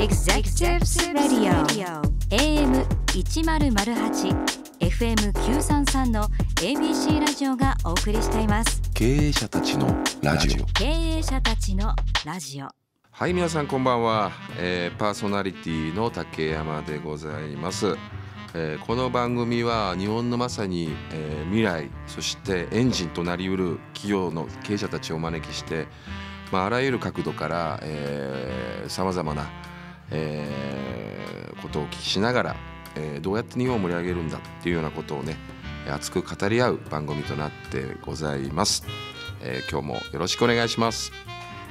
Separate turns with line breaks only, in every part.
Executive Radio AM 一ゼロゼ八 FM 九三三の ABC ラジオがお送りしています。
経営者たちのラジオ。
経営者たちのラジオ。
はい皆さんこんばんは、えー、パーソナリティの竹山でございます。えー、この番組は日本のまさに、えー、未来そしてエンジンとなりうる企業の経営者たちをお招きして、まあ、あらゆる角度からさまざまなえー、ことを聞きしながら、えー、どうやって日本を盛り上げるんだっていうようなことをね熱く語り合う番組となってございます、えー、今日もよろしくお願いします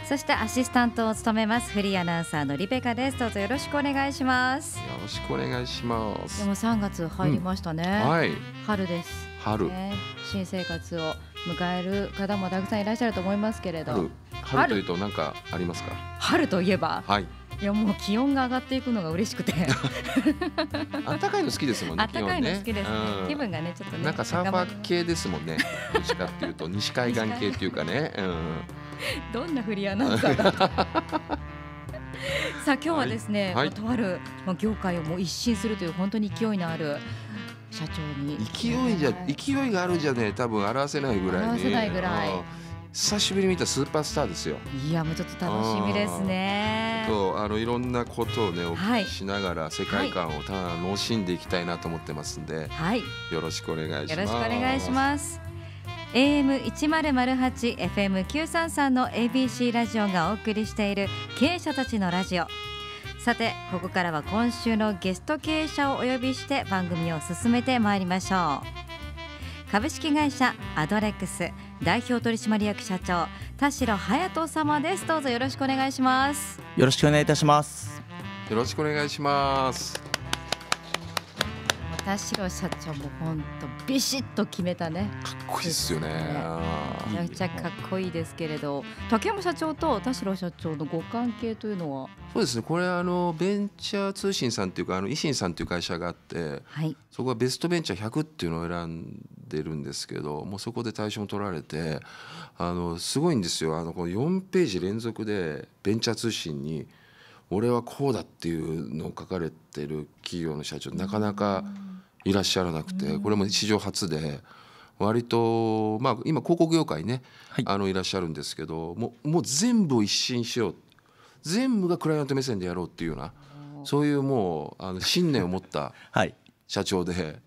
そしてアシスタントを務めますフリーアナウンサーのリベカですどうぞよろしくお願いしますよ
ろしくお願いしますでも
3月入りましたね、うんはい、春です春、ね、新生活を迎える方もたくさんいらっしゃると思いますけれど春という
と何かありますか
春といえば、はい、いやもう気温が上がっていくのが嬉しくて暖
かいの好きですもんね。暖かいの好きですね。うん、気分がねちょっと、ね、なんかサーファー系ですもんね。どちかっていうと西海岸系っていうかね。うん、
どんな振りアなウンサーさあ今日はですね、はい、とある業界をもう一新するという本当に勢いのある社長に
勢いじゃ勢いがあるじゃね多分表せないぐらい、ね、表せないぐらい。久しぶりに見たスーパースターですよ。
いやもうちょっと楽しみですね。と
あのいろんなことをねお聞きしながら世界観を楽しんでいきたいなと思ってますんで、はい、よろしくお願いします。よろしくお願いしま
す。AM 一ゼロゼ八 FM 九三三の ABC ラジオがお送りしている経営者たちのラジオ。さてここからは今週のゲスト経営者をお呼びして番組を進めてまいりましょう。株式会社アドレックス代表取締役社長田代隼人様ですどうぞよろしくお願いします
よろしくお願いいたしますよろしくお願いします
田代社長も本当ビシッと決めたねかっ
こいいですよねめちゃ
くちゃかっこいいですけれど竹山社長と田代社長のご関係というのは
そうですねこれあのベンチャー通信さんっていうかあの維新さんっていう会社があって、はい、そこはベストベンチャー100っていうのを選んでるんですけどもうそこで対象取られてあのすごいんですよあのこの4ページ連続でベンチャー通信に「俺はこうだっていうのを書かれてる企業の社長なかなかいらっしゃらなくてこれも史上初で割と、まあ、今広告業界ね、い、あのいらっしゃるんですけどもうもう全部を一新しよう全部がクライアント目線でやろうっていうようなそういうもうあの信念を持った 社長で、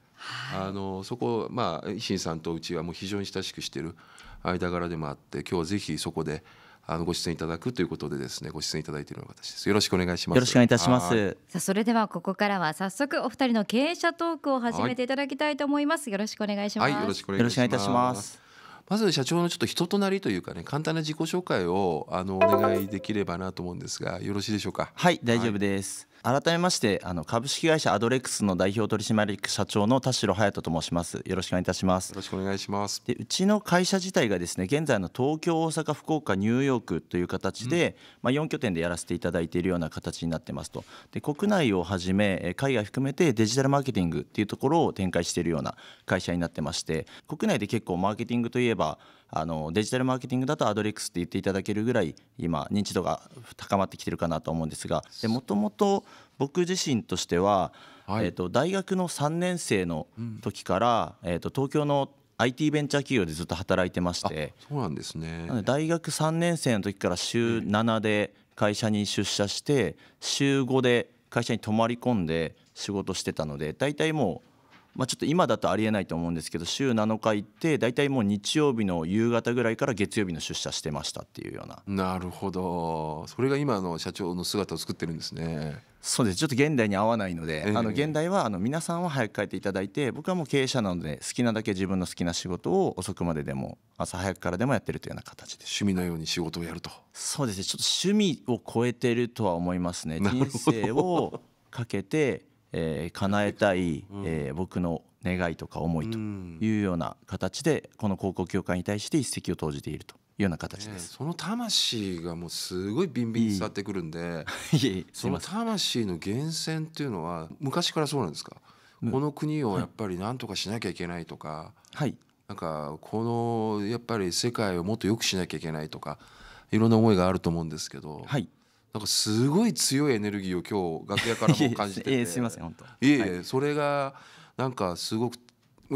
あのそこ、まあ、維新さんとうちはもう非常に親しくしてる間柄でもあって今日はぜひそこであのご出演いただくということでですねご出演いただいている私ですよろしくお願いしますよろしくお願いいたします
さあそれではここからは早速お二人の経営者トークを始めていただきたいと思います、はい、よろしくお願いします、はい、よろしくお
願いいたしますまず社長のちょっと人となりというかね簡単な自己紹介をあのお願いできればなと思うんですがよろし
いでしょうかはい大丈夫です、はい改めましてあの株式会社アドレックスの代表取締役社長の田代隼人と申しますよろしくお願いいたしますよろしくお願いしますでうちの会社自体がですね現在の東京大阪福岡ニューヨークという形で、うん、まあ4拠点でやらせていただいているような形になってますとで国内をはじめ海外含めてデジタルマーケティングっていうところを展開しているような会社になってまして国内で結構マーケティングといえばあのデジタルマーケティングだとアドレックスって言っていただけるぐらい今認知度が高まってきてるかなと思うんですがでもともと僕自身としては、はい、えーと、大学の3年生の時から、うん、えーと、東京の IT ベンチャー企業でずっと働いてまして
そうなんですね
大学3年生の時から週7で会社に出社して週5で会社に泊まり込んで仕事してたので大体もうまあ、ちょっと今だとありえないと思うんですけど週7日行って大体もう日曜日の夕方ぐらいから月曜日の出社してましたっていうようななるほどそれが今の社長の姿を作ってるんですねそうですちょっと現代に合わないので、えー、あの現代はあの皆さんは早く帰っていただいて僕はもう経営者なので好きなだけ自分の好きな仕事を遅くまででも朝早くからでもやってるというような形で趣味のように仕事をやるとそうですねちょっと趣味を超えてるとは思いますね人生をかけてえー、叶えたい、えー、僕の願いとか思いというような形でこの高校教会に対して一石を投じているというような
形です、その魂がもうすごいビンビン伝わってくるんで その魂の源泉っていうのは昔からそうなんですかこの国をやっぱり何とかしなきゃいけないとか、はい、なんかこのやっぱり世界をもっと良くしなきゃいけないとかいろんな思いがあると思うんですけど、はい、なんかすごい強いエネルギーを今日楽屋からも感じててええすいません本当いえいえ、はい、それがなんかすごく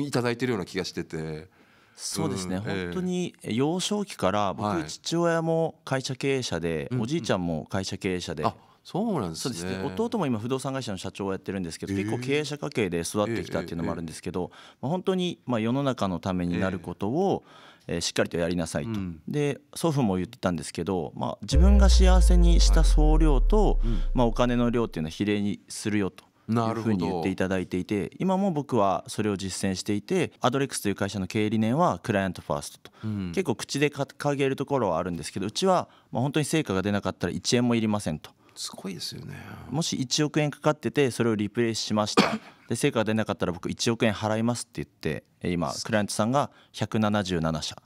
いただいてるような気がしててそうですね、うん、本当に
幼少期から僕、父親も会社経営者で、おじいちゃんも会社経営者で、そうなんですね、ね、弟も今不動産会社の社長をやってるんですけど、えー、結構経営者家系で育ってきたっていうのもあるんですけど、えーえー、まあ、本当にまあ世の中のためになることを、えーえー、しっかりとやりなさいと、うん、で祖父も言ってたんですけど、まあ、自分が幸せにした総量と、はい、まあ、お金の量っていうのは比例にするよと。いうふうに言っていただいていて今も僕はそれを実践していてアドレックスという会社の経営理念はクライアントファーストと、うん、結構口で掲げるところはあるんですけどうちは、まあ、本当に成果が出なかったら1円もいりませんと、す
ごいですよね
もし1億円かかっててそれをリプレイしました で成果が出なかったら僕1億円払いますって言って今クライアントさんが177社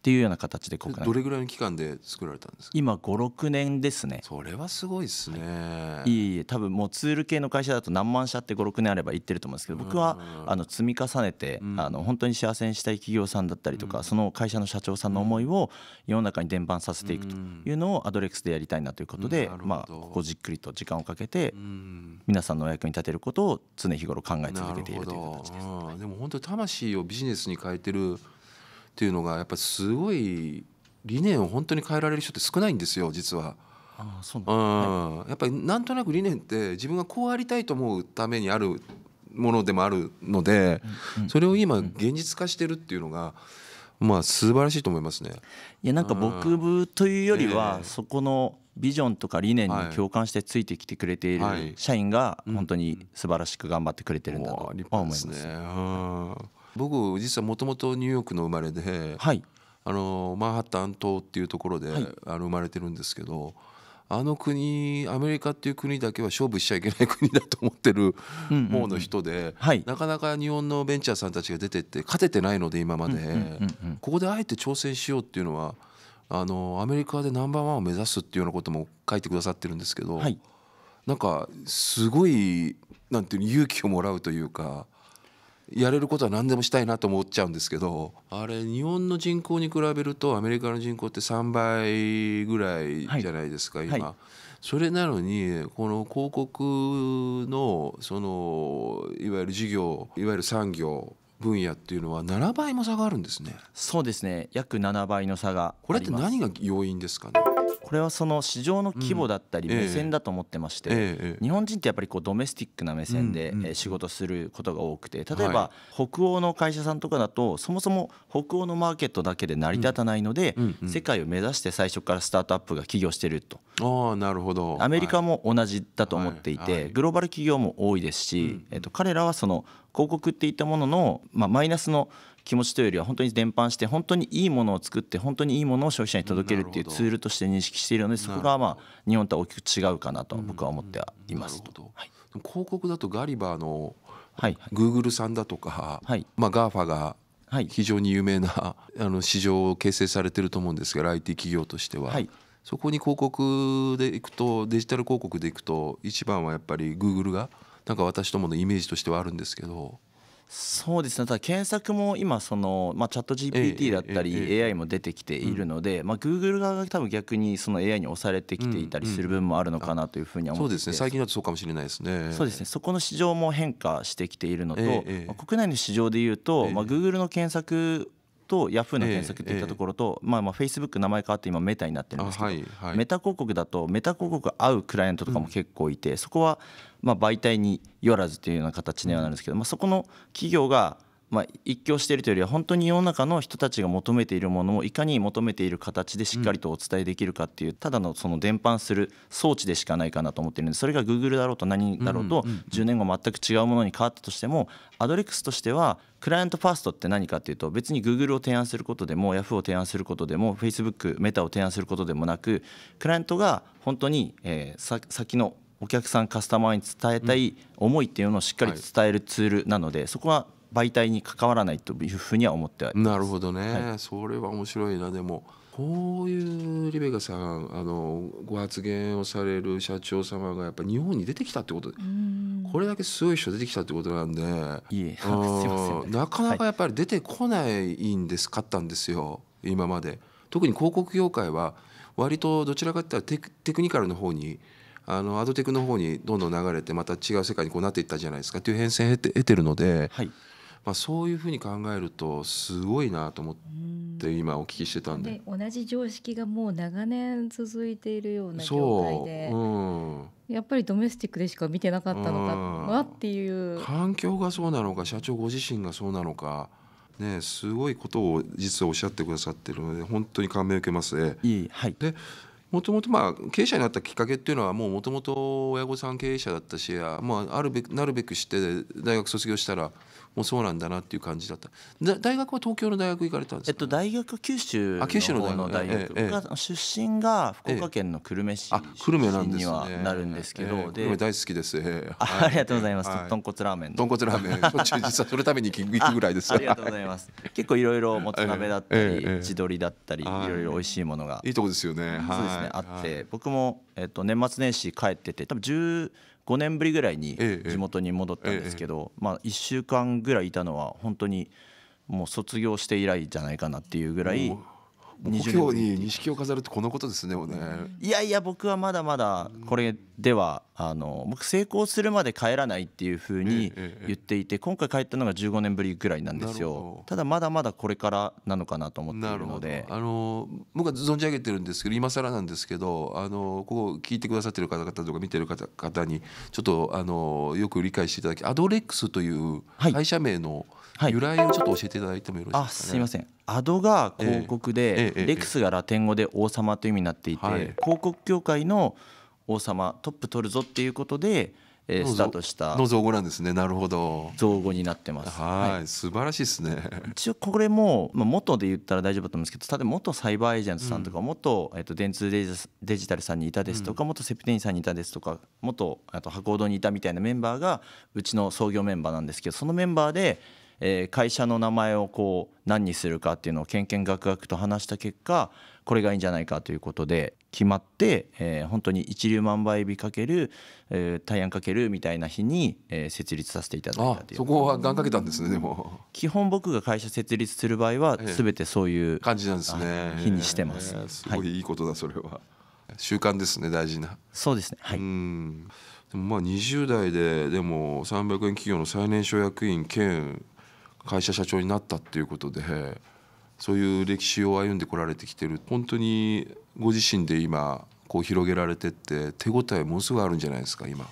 っていうような形で国内どれぐらいの期間で作られたんですか今56年ですねそれはすごいですね、はい、いい多分もうツール系の会社だと何万社って56年あればいってると思うんですけど僕はあの積み重ねて、ん、あの本当に幸せにしたい企業さんだったりとか、その会社の社長さんの思いを世の中に伝播させていくというのをアドレックスでやりたいなということで、まあここじっくりと時間をかけて皆さんのお役に立てることを常日頃考え続けているとい
う形です。でも本当魂をビジネスに変えてるっていうのがやっぱすごい理念を本当に変えられる人って少ないんですよ実は。あそうなんね、やっぱりなんとなく理念って自分がこうありたいと思うためにあるものでもあるので、それを今現実化してるっていうのが、まあ素晴らしいと思いますね。いやなんか僕部というよりは、そこのビジョンとか理念に共
感してついてきてくれている社員が本当に素晴らしく頑張ってくれてるんだと思いま
す。僕実はもともとニューヨークの生まれで、はい、あのマンハッタン島っていうところで、はい、あの生まれてるんですけどあの国アメリカっていう国だけは勝負しちゃいけない国だと思ってる方の人で、なかなか日本のベンチャーさんたちが出てって勝ててないので今まで、ここであえて挑戦しようっていうのはあのアメリカでナンバーワンを目指すっていうようなことも書いてくださってるんですけど、はい、なんかすごいなんていう勇気をもらうというかやれることは何でもしたいなと思っちゃうんですけどあれ日本の人口に比べるとアメリカの人口って3倍ぐらいじゃないですか、はい、今、はい。それなのにこの広告のそのいわゆる事業いわゆる産業分野っていうのは7倍も差があるんですね。そうですね。約7倍の差がこれって何が要因ですかね。これはその市場の規模だったり目線だ
と思ってまして、日本人ってやっぱりこうドメスティックな目線で仕事することが多くて例えば北欧の会社さんとかだとそもそも北欧のマーケットだけで成り立たないので、世界を目指して最初からスタートアップが起業してるとなるほどアメリカも同じだと思っていて、グローバル企業も多いですし、えと彼らはその広告っていったものの、まあ、マイナスの気持ちというよりは本当に伝播して本当にいいものを作って本当にいいものを消費者に届けるっていうツールとして認識しているのでそこがまあ日本とは大きく違うかなと僕は思っては
いますはい。広告だとガリバーのグーグルさんだとか、はい、まあ、GAFA が非常に有名な あの市場を形成されてると思うんですが IT 企業としては、はい、そこに広告でいくとデジタル広告でいくと一番はやっぱりグーグルがなんか私どものイメージとしてはあるんですけど。
そうですねただ検索も今その、まあ、チャット GPT だったり AI も出てきているので、まあ、Google 側が多分逆にその AI に押されてきていたりする分もあるのかなというふうに思って、うん、そうですね最近だとそうかもしれないですねそうですねそこの市場も変化してきているのと、まあ、国内の市場でいうと、まあ、Google の検索とヤフーの検索といったところと、えー、まあ、まあフェイスブック名前変わって今メタになってるんですけど、はいはい、メタ広告だとメタ広告合うクライアントとかも結構いて、うん、そこはまあ媒体によらずというような形にはなるんですけど、まあ、そこの企業がまあ、一強しているというよりは本当に世の中の人たちが求めているものをいかに求めている形でしっかりとお伝えできるかっていう、ただのその伝播する装置でしかないかなと思ってるんでそれが Google だろうと何だろうと10年後全く違うものに変わったとしてもアドレックスとしてはクライアントファーストって何かっていうと別に Google を提案することでも Yahoo を提案することでも Facebook メタを提案することでもなくクライアントが本当に、え先のお客さんカスタマーに伝えたい思いっていうのをしっかり伝えるツールなので、そこは媒体に関わらないというふうには思ってなるほどね、
はい、それは面白いなでもこういうリベガさんあのご発言をされる社長様がやっぱ日本に出てきたってことこれだけすごい人出てきたってことなんでいえなかなかやっぱり出てこないんです、かったんですよ今まで特に広告業界は割とどちらかってテクテクニカルの方にあのアドテクの方にどんどん流れてまた違う世界にこうなっていったじゃないですかっていう変遷得て得てるので、はい、まあ、そういうふうに考えるとすごいなと思って今お聞きしてたんで
で同じ常識がもう長年続いているような状態で、う
ん、
やっぱりドメスティックでしか見てなかったのかなっていう、うん、
環境がそうなのか社長ご自身がそうなのか。ね、すごいことを実はおっしゃってくださってるので本当に感銘を受けますね。いいはい、でもともとまあ経営者になったきっかけっていうのはもうもともと親御さん経営者だったし、まあ、あるべくなるべくして大学卒業したらもうそうなんだなっていう感じだった大学は東京の大学行かれたんですか、ね、えっと、大学九州の方の大学
が、出身が福岡県の久留米市久留米出身にはなるんですけど、ええ、久留米大好きです、えありがとうございます、豚骨ラーメン豚骨ラーメン 実はそれために行くぐらいですありがとうございます結構いろいろもつ鍋だったり、地鶏だったりいろいろ美味しいものがいいとこですよねそうですねあって僕もえっと、年末年始帰ってて多分1 5年ぶりぐらいに地元に戻ったんですけど、まあ、1週間ぐらいいたのは本当にもう卒業して以来じゃないかなっていうぐらい
故郷に錦を飾るってこのことですねも
ね、いやいや僕はまだまだこれではあの僕成功するまで帰らないっていうふうに言っていて今回帰ったの
が15年ぶりぐらいなんですよ
ただまだまだこれからなのかな
と思っているのであの僕は存じ上げてるんですけど今更なんですけどあのここ聞いてくださってる方々とか見てる方方にちょっとあのよく理解していただきアドレックスという会社名の由来をちょっと教えていただいてもよろしいですかね、はい、あすいませんアドが広告で、
レクスがラテン語で王様という意味になっていて、広告協会の王様トップ取るぞっていうことで。えー、スタートしたの造語なんですねなるほど造語になってますはい、はい、素晴らしいですね一応これも、まあ、元で言ったら大丈夫だと思うんですけど例えば元サイバーエージェントさんとか、うん、元、えー、と電通デジタルさんにいたですとか、うん、元セプテインさんにいたですとか元あと箱堂にいたみたいなメンバーがうちの創業メンバーなんですけどそのメンバーでえー、会社の名前をこう何にするかっていうのをけんけんがくがくと話した結果これがいいんじゃないかということで決まって、えー、本当に一粒万倍日かける、えー、大安かけるみたいな日に、えー、設立させていただいたというそこは願かけたんですねでも基本僕が会社設立する場合は全てそういう、感じなんですね日にしてます、
すごいいいことだそれは、習慣ですね大事なそうですねはいでもまあ20代ででも300円企業の最年少役員兼会社社長になったっていうことでそういう歴史を歩んでこられてきてる本当にご自身で今こう広げられてって手応えものすごいあるんじゃないですか今。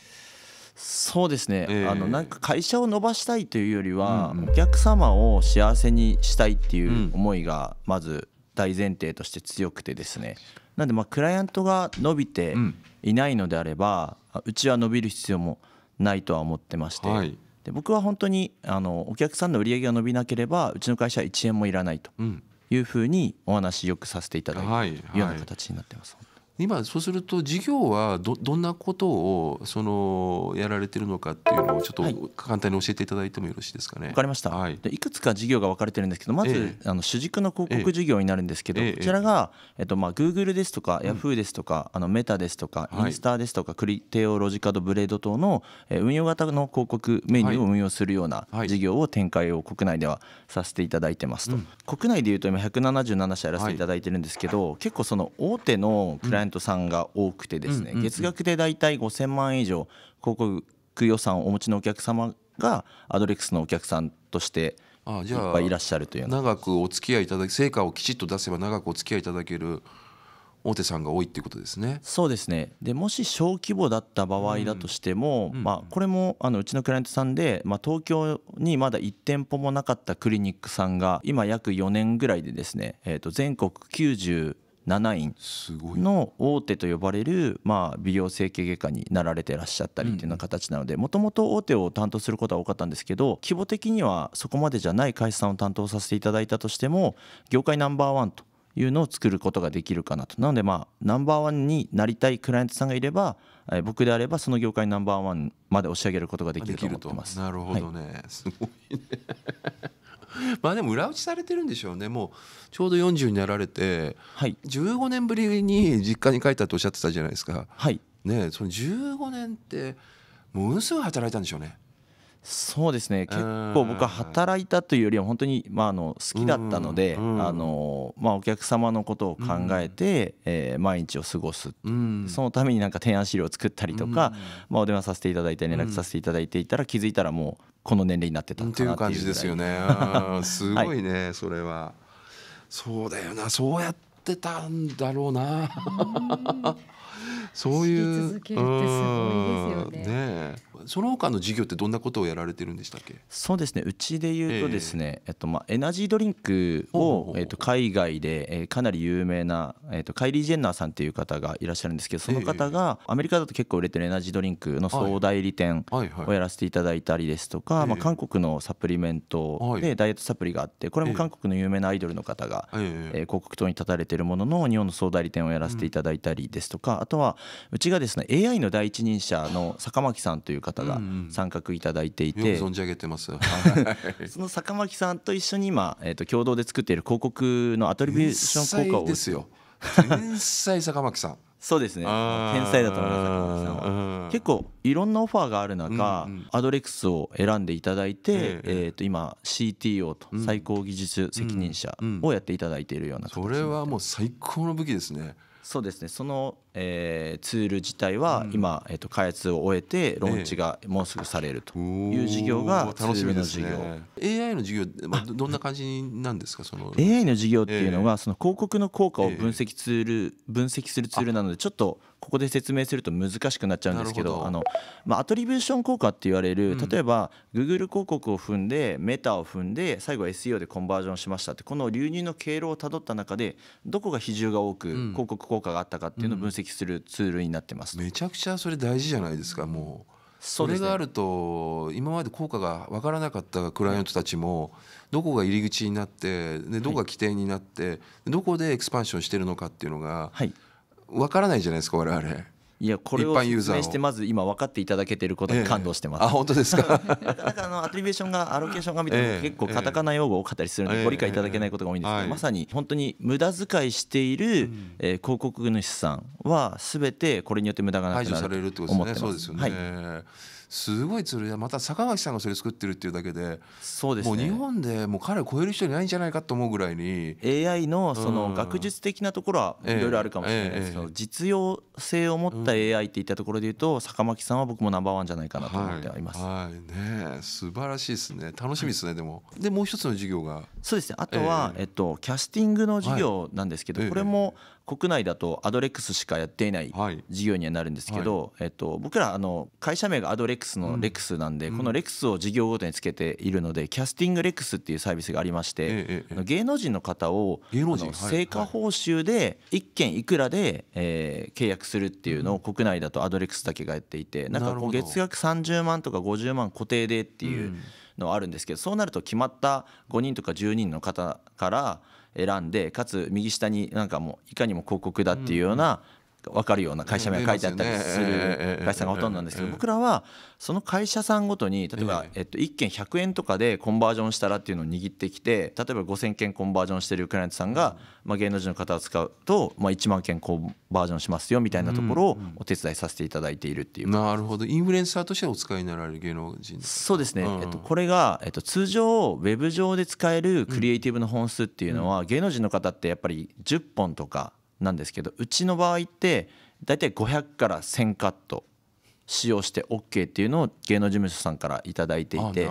そうですね、えー、あのなんか会社を伸ばしたいというより
は、うんうん、お客様を幸せにしたいっていう思いがまず大前提として強くてですね、なんでまあクライアントが伸びていないのであれば、うちは伸びる必要もないとは思ってまして、はい、で僕は本当にあのお客さんの売り上げが伸びなければうちの会社は1円もいらないというふうにお話よくさせていただいていうような形になってます。はいはい
今そうすると事業はどどんなことをそのやられてるのかっていうのをちょっと簡単に教えていただいてもよろしいですかね。
わ、はい、かりました、はい、でいくつか事業が分かれてるんですけどまず、ええ、あの主軸の広告事業になるんですけど、え、こちらが、えっとまあ、Google ですとか Yahoo ですとか、あのメタですとか、インスタですとか、クリテオロジカドブレード等の、え運用型の広告メニューを運用するような事業を展開を国内ではさせていただいてますと、うん、国内でいうと今177社やらせていただいてるんですけど、結構その大手のクライアントントさんが多くてですね、月額で大体5000万円以上広告予算をお持ちのお客様がアドレックスのお客さん
としていっぱいいらっしゃるという長くお付き合いいただき成果をきちっと出せば長くお付き合いいただける大手さんが多いっていうことですね。そうですね。で、もし小規模だっ
た場合だとしても、うん、まあこれもあのうちのクライアントさんで、まあ東京にまだ1店舗もなかったクリニックさんが今約4年ぐらいでですね、えっ、ー、と全国90 7院の大手と呼ばれる、まあ、美容整形外科になられてらっしゃったりっていうような形なのでもともと大手を担当することは多かったんですけど規模的にはそこまでじゃない会社さんを担当させていただいたとしても業界ナンバーワンというのを作ることができるかなとなのでまあナンバーワンになりたいクライアントさんがいれば僕であればその業界ナンバーワンまで押し上げることができると思ってます。なるほどね、はい、すごいね
まあでも裏打ちされてるんでしょうねもうちょうど40になられて、はい、15年ぶりに実家に帰ったとおっしゃってたじゃないですか、はい、ねその15年ってものすごい働いたんでしょうね。そうですね結構僕は
働いたというよりは本当に、まあ、あの好きだったので、あのまあ、お客様のことを考えて、うえ毎日を過ごす、そのためになんか提案資料を作ったりとか、まあ、お電話させていただいて連絡させていただいていたら気づいたらもうこの年齢になってたかなっていう感じですよね すごい
ね、はい、それはそうだよなそうやってたんだろうな そういうね。その他の事業ってどんなことをやられてるんでしたっけ？そうですね。う
ちで言うとですね、えっとまあエナジードリンクをえっと海外でえかなり有名なえっとカイリージェンナーさんっていう方がいらっしゃるんですけど、その方がアメリカだと結構売れてるエナジードリンクの総代理店をやらせていただいたりですとか、まあ韓国のサプリメントでダイエットサプリがあって、これも韓国の有名なアイドルの方がえ広告塔に立たれてるものの日本の総代理店をやらせていただいたりですとか、あとはうちがですね AI の第一人者の坂巻さんという方が参画いただいていて、うんうん、存じ上げ
てます
その坂巻さんと一緒に今、えー、と共同で作っている広告のアトリビューション効果をですよ
天才坂巻さんそうですね天才だと思い
ます結構いろんなオファーがある中、うんうん、アドレックスを選んでいただいて、えええー、と今 CTO と最高技術責任者をやっていただいているような、うんうん、それはもう最高の武器ですねそうですねそのえー、ツール自体は今、えー、と開発を終えてローンチがもうすぐされるという事業がツールの事業、ね、
AI の事業、まあ、どんな感じなんですかその AI の事業っていうのは、その広告の効
果を分析ツール、分析するツールなのでちょっとここで説明すると難しくなっちゃうんですけどあの、まあ、アトリビューション効果って言われる例えば Google 広告を踏んでメタを踏んで最後 SEO でコンバージョンしましたってこの流入の経路をたどった中でどこ
が比重が多く広告効果があったかっていうのを分析析するツールになってますめちゃくちゃそれ大事じゃないですかもうそれがあると今まで効果が分からなかったクライアントたちもどこが入り口になってでどこが起点になってどこでエクスパンションしてるのかっていうのが分からないじゃないですか我々。いやこれを説明して
まず今分かっていただけてることに感動してます、えあ本当ですか なかなかあのアトリビューションがアロケーションがみたいな結構カタカナ用語多かったりするのでご理解いただけないことが多いんですけど、えはい、まさに本当に無駄遣いしている、えー、広告主さんは全てこれによって無駄がなくなると思ってます。すね、
すごいつまた坂巻さんがそれ作ってるっていうだけでそうです、ね、もう日本でもう彼を超える人いないんじゃないかと思うぐらいに AI のその学術
的なところはいろいろあるかもしれないですけど、実用性を持った AI っていったところでいうと坂巻さんは僕もナンバーワンじゃないかなと思っています、はい、はい、ね素晴らしいですね楽しみですね、でもでもう一つの授業がそうですねあとは、えっと、キャスティングの授業なんですけど、これも、えー国内だとアドレックスしかやっていない事業にはなるんですけど、えっと、僕らあの会社名がアドレックスのレックスなんで、このレックスを事業ごとにつけているのでキャスティングレックスっていうサービスがありまして、芸能人の方を芸能人成果報酬で1件いくらで、え契約するっていうのを国内だとアドレックスだけがやっていてなんかこう月額30万とか50万固定でっていうのはあるんですけどそうなると決まった5人とか10人の方から。選んでかつ右下になんかもういかにも広告だっていうような、分かるような会社名が書いてあったりする会社がほとんどなんですけど僕らはその会社さんごとに例えばえっと1件100円とかでコンバージョンしたらっていうのを握ってきて例えば5,000件コンバージョンしてるクライアントさんがまあ芸能人の方を使うとまあ1万件コンバージョンしますよみたいなところをお手伝いさせていただいているっていう。なるほどインフルエンサーとしてお使いになられる芸能人そうですね、えっと、これが、えっと、通常ウェブ上で使えるクリエイティブの本数っていうのは、芸能人の方ってやっぱり10本とかなんですけどうちの場合って大体500から1000カット使用して OK っていうのを芸能事務所さんから頂いていて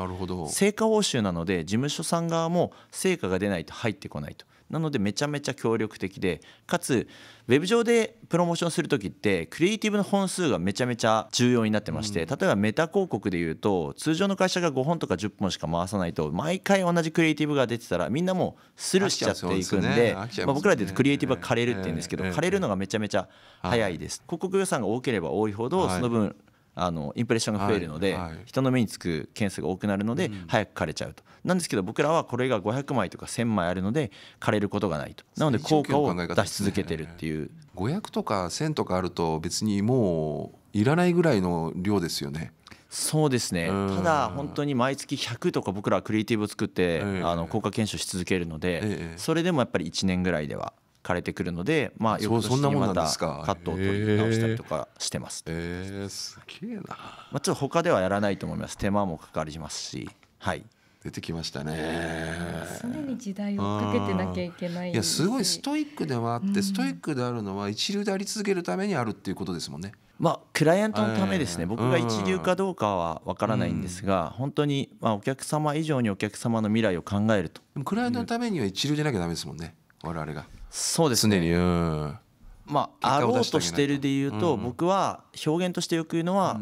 成果報酬なので事務所さん側も成果が出ないと入ってこないとなのでめちゃめちゃ協力的でかつウェブ上でプロモーションする時ってクリエイティブの本数がめちゃめちゃ重要になってまして、例えばメタ広告でいうと通常の会社が5本とか10本しか回さないと毎回同じクリエイティブが出てたらみんなもうスルーしちゃっていくんで、まあ、僕らで言うとクリエイティブは枯れるっていうんですけど、枯れるのがめちゃめちゃ早いです、広告予算が多ければ多いほどその分あのインプレッションが増えるので、人の目につく件数が多くなるので、早く枯れちゃうとなんですけど僕らはこれが500枚とか1000枚あるので枯れることがないとなので効果を出
し続けてるっていう、500とか1000とかあると別にもういらないぐらいの量ですよねそうですね、ただ本当に毎
月100とか僕らはクリエイティブを作って、あの効果検証し続けるので、それでもやっぱり1年ぐらいでは枯れてくるので、まあ、そんんなもなんですか。カットを取り直したりとかしてます。えー、すげえな。まあ、ちょっと他ではやらないと思います。手間もかかりますし、はい。出てきま
したね、え
ー、常に時代をかけてなきゃいけないいやす
ごいストイックではあって、うん、ストイックであるのは一流であり続けるためにあるっていうことですもんね。まあ、クライアントのためですね、僕が一流
かどうかは分からないんですが、本当にまあお客様以上にお客様の未来を考えると。クライアントのためには一流じゃなきゃだめですもんね、我々が。
そうですね、うん、
まああろうとしてるでいうと、僕は表現としてよく言うのは、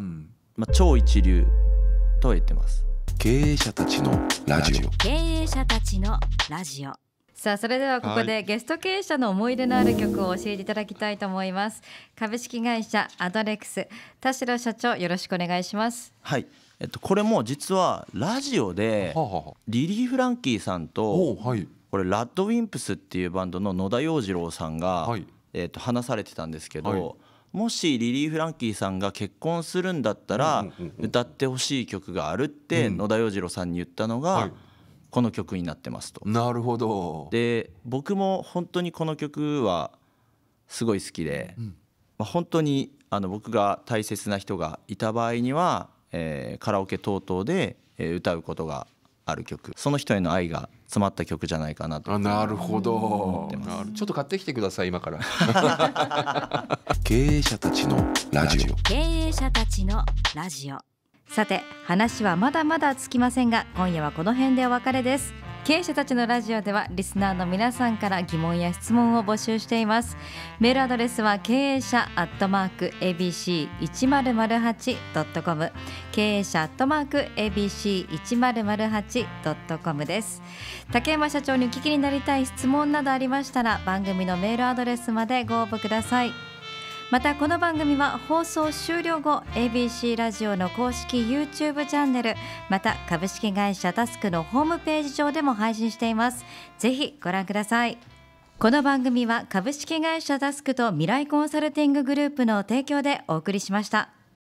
まあ、超一流と言ってます経営者たちのラジ
オ経営者たちのラジオさあそれではここでゲスト経営者の思い出のある曲を教えていただきたいと思います、株式会社アドレックス田代社長よろしくお願いします
はいえっとこれも実はラジオでリリー・フランキーさんとこれラッドウィンプスっていうバンドの野田洋次郎さんが、はい、えと話されてたんですけど、はい、もしリリー・フランキーさんが結婚するんだったら歌ってほしい曲があるって野田洋次郎さんに言ったのが、この曲になってますと。なるほどで僕も本当にこの曲はすごい好きで、うん、まあ、本当にあの僕が大切な人がいた場合には、えー、カラオケ等々で歌うことがある曲その人への愛が詰まった曲じゃないかなとなるほどちょっと買ってきてくだ
さい今から 経営者たちのラジオ
経営者たちのラジオさて話はまだまだつきませんが今夜はこの辺でお別れです経営者たちのラジオではリスナーの皆さんから疑問や質問を募集していますメールアドレスは経営者アットマーク abc1008.com 経営者アットマーク abc1008.com です竹山社長にお聞きになりたい質問などありましたら番組のメールアドレスまでご応募くださいまたこの番組は放送終了後 ABC ラジオの公式 YouTube チャンネルまた株式会社タスクのホームページ上でも配信していますぜひご覧くださいこの番組は株式会社タスクと未来コンサルティンググループの提供でお送りしました。